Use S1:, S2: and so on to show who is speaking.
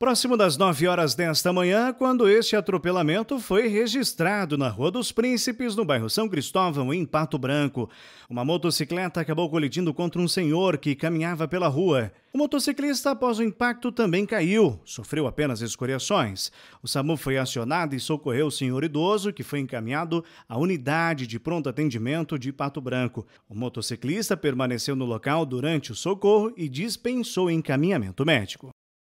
S1: Próximo das 9 horas desta manhã, quando este atropelamento foi registrado na Rua dos Príncipes, no bairro São Cristóvão, em Pato Branco. Uma motocicleta acabou colidindo contra um senhor que caminhava pela rua. O motociclista, após o impacto, também caiu, sofreu apenas escoriações. O SAMU foi acionado e socorreu o senhor idoso, que foi encaminhado à unidade de pronto atendimento de Pato Branco. O motociclista permaneceu no local durante o socorro e dispensou encaminhamento médico.